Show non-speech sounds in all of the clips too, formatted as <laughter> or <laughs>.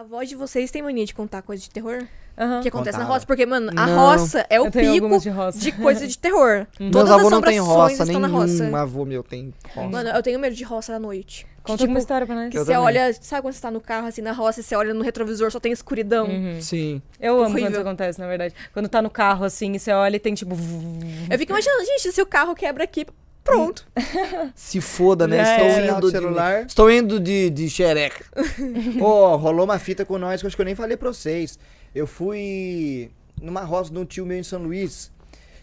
A voz de vocês tem mania de contar coisas de terror? Uhum. Que acontece Contava. na roça? Porque, mano, a Não. roça é o pico de coisas de coisa de terror. <laughs> Uhum. Meus Todas as não tem roça, estão na avô meu tem roça. Mano, eu tenho medo de roça à noite. Conta Tipo, alguma história pra nós. Que você olha, sabe quando você tá no carro assim na roça e você olha no retrovisor só tem escuridão? Uhum. Sim. Eu amo quando isso acontece, na verdade. Quando tá no carro, assim, e você olha e tem tipo. Eu fico imaginando, gente, se o carro quebra aqui, Pronto. <laughs> Se foda, né? estou, é, indo celular. estou indo de, de xereca. <laughs> Pô, oh, rolou uma fita com nós que eu acho que eu nem falei pra vocês. Eu fui numa roça de um tio meu em São Luís.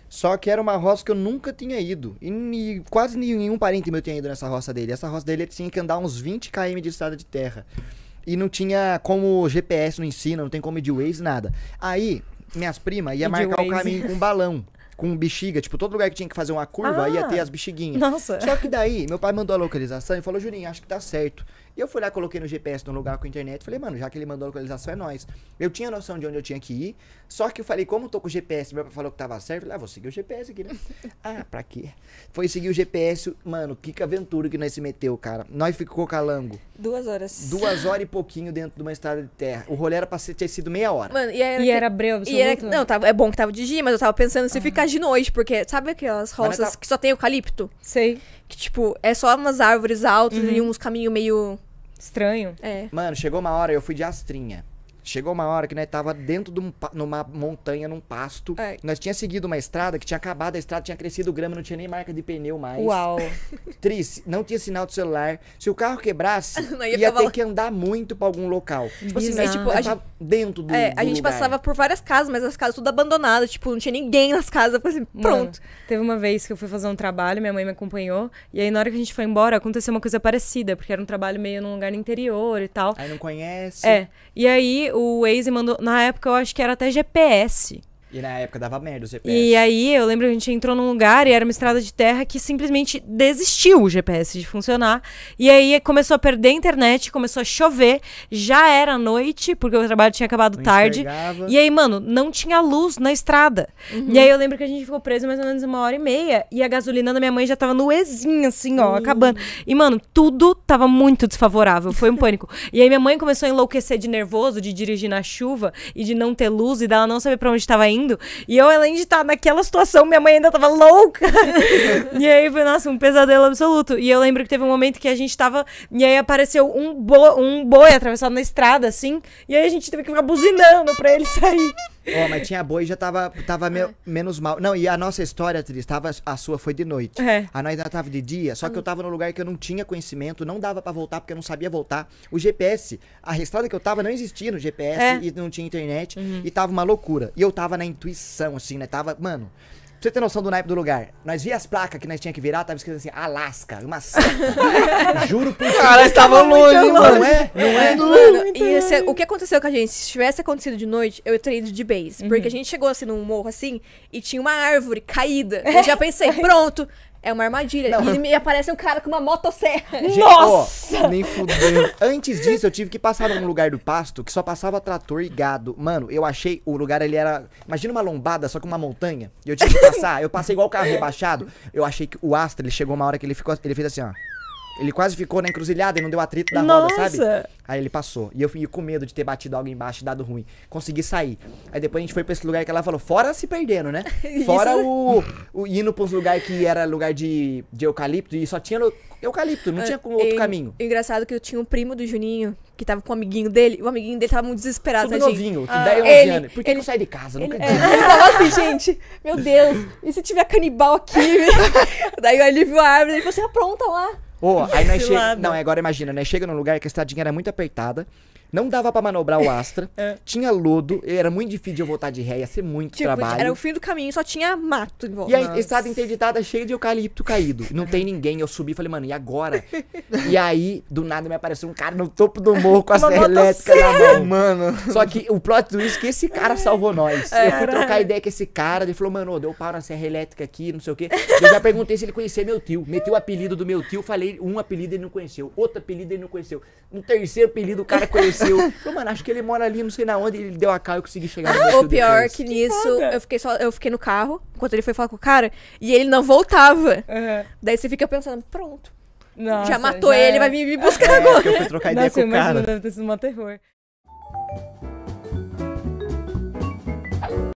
Só que era uma roça que eu nunca tinha ido. E ni, quase nenhum parente meu tinha ido nessa roça dele. Essa roça dele tinha que andar uns 20 km de estrada de terra. E não tinha como GPS não ensina, não tem como ir de Waze, nada. Aí, minhas primas ia marcar o caminho com um balão. <laughs> com bexiga. Tipo, todo lugar que tinha que fazer uma curva ah, ia ter ah, as bexiguinhas. Nossa. Só que daí, <laughs> meu pai mandou a localização e falou, Juninho, acho que tá certo. E eu fui lá, coloquei no GPS no lugar com a internet. Falei, mano, já que ele mandou a localização, é nós. Eu tinha noção de onde eu tinha que ir. Só que eu falei, como eu tô com o GPS, meu pai falou que tava certo. Eu falei, ah, vou seguir o GPS aqui, né? <laughs> ah, pra quê? Foi seguir o GPS. Mano, que aventura que nós se meteu, cara. Nós ficou calango. Duas horas. Duas horas e pouquinho dentro de uma estrada de terra. O rolê era pra ser, ter sido meia hora. Mano, e era. E que... era breu, e era... Não, tava... é bom que tava de dia, mas eu tava pensando se ah. ficar de noite, porque sabe aquelas roças que só tem eucalipto? Sei. Que, tipo, é só umas árvores altas uhum. e uns caminhos meio. Estranho. É. Mano, chegou uma hora eu fui de astrinha. Chegou uma hora que nós tava dentro de um, numa montanha, num pasto. É. Nós tinha seguido uma estrada que tinha acabado a estrada, tinha crescido grama, não tinha nem marca de pneu mais. Uau! <laughs> triste. não tinha sinal do celular. Se o carro quebrasse, <laughs> ia, ia ter lá. que andar muito para algum local. Tipo assim, é, tipo, a gente, dentro do, é, do A gente lugar. passava por várias casas, mas as casas tudo abandonadas. Tipo, não tinha ninguém nas casas. Assim, pronto. Mano, teve uma vez que eu fui fazer um trabalho, minha mãe me acompanhou. E aí, na hora que a gente foi embora, aconteceu uma coisa parecida. Porque era um trabalho meio num lugar no interior e tal. Aí não conhece. É. E aí, o Waze mandou. Na época eu acho que era até GPS. E na época dava merda o GPS. E aí eu lembro que a gente entrou num lugar e era uma estrada de terra que simplesmente desistiu o GPS de funcionar. E aí começou a perder a internet, começou a chover, já era noite, porque o trabalho tinha acabado não tarde. Enxergava. E aí, mano, não tinha luz na estrada. Uhum. E aí eu lembro que a gente ficou preso mais ou menos uma hora e meia e a gasolina da minha mãe já tava no ezinho, assim, ó, uhum. acabando. E, mano, tudo tava muito desfavorável, foi um pânico. <laughs> e aí minha mãe começou a enlouquecer de nervoso, de dirigir na chuva e de não ter luz e dela não saber pra onde tava indo. E eu, além de estar tá naquela situação, minha mãe ainda tava louca. <laughs> e aí foi, nossa, um pesadelo absoluto. E eu lembro que teve um momento que a gente tava. E aí apareceu um, bo um boi atravessado na estrada, assim. E aí a gente teve que ficar buzinando pra ele sair oh, mas tinha boi e já tava, tava me, é. menos mal. Não, e a nossa história, Tris, tava, a sua foi de noite. É. A nossa tava de dia, só que eu hum. tava num lugar que eu não tinha conhecimento, não dava para voltar porque eu não sabia voltar. O GPS, a estrada que eu tava não existia no GPS é. e não tinha internet uhum. e tava uma loucura. E eu tava na intuição, assim, né? Tava, mano, Pra você ter noção do naipe do lugar, nós via as placas que nós tinha que virar, tava escrito assim, Alasca, uma <laughs> Juro por Deus. Cara, estava longe, longe, Não é? Não é? Mano, e esse, é, o que aconteceu com a gente? Se tivesse acontecido de noite, eu teria ido de base. Uhum. Porque a gente chegou assim num morro assim e tinha uma árvore caída. Eu já pensei, <laughs> pronto, é uma armadilha. Não. E me aparece um cara com uma motosserra. Gente, <laughs> Nossa! Ó, nem fudeu. Antes disso, eu tive que passar num lugar do pasto que só passava trator e gado. Mano, eu achei o lugar, ele era. Imagina uma lombada, só que uma montanha. E eu tive que passar. Eu passei igual o carro rebaixado. Eu achei que o astro, ele chegou uma hora que ele ficou. Ele fez assim, ó. Ele quase ficou na encruzilhada e não deu atrito da Nossa. roda, sabe? Aí ele passou. E eu fiquei com medo de ter batido algo embaixo e dado ruim. Consegui sair. Aí depois a gente foi pra esse lugar que ela falou, fora se perdendo, né? <laughs> Fora o, o indo pros lugares que era lugar de, de eucalipto e só tinha no, eucalipto, não ah, tinha outro e, caminho. Engraçado que eu tinha um primo do Juninho que tava com um amiguinho dele, o amiguinho dele tava muito desesperado, Tudo novinho, com ah, 10, 11 ele, anos. Por que ele, que sai de casa? Ele, nunca é, tava <laughs> assim, gente, meu Deus, e se tiver canibal aqui? <laughs> Daí ele viu a árvore, e falou assim, apronta lá oh, aí nós chega. Não, é agora imagina, né? Chega num lugar que a estradinha era muito apertada. Não dava para manobrar o Astra. <laughs> é. Tinha lodo, era muito difícil de eu voltar de ré, ia ser muito tipo, trabalho. Era o fim do caminho, só tinha mato em volta. E a estrada interditada cheia de eucalipto caído. Não tem ninguém. Eu subi e falei, mano, e agora? e aí, do nada, me apareceu um cara no topo do morro com a <laughs> serra elétrica na mão. Mano. Só que o plot twist é que esse cara salvou nós. É, eu fui trocar ideia com esse cara, ele falou, mano, deu pau na serra elétrica aqui, não sei o quê. Eu já perguntei se ele conhecia meu tio. Meteu o apelido do meu tio, falei um apelido ele não conheceu, outro apelido ele não conheceu. No terceiro apelido o cara conheceu apareceu. <laughs> mano, acho que ele mora ali, não sei na onde, ele deu a cara e eu consegui chegar ah, O pior que nisso, que eu fiquei só, eu fiquei no carro, enquanto ele foi falar com o cara, e ele não voltava. Uhum. Daí você fica pensando, pronto. Nossa, já matou já ele, é. vai me buscar é, agora. eu fui trocar <laughs> ideia Nossa, com o cara. Deve ter sido um terror.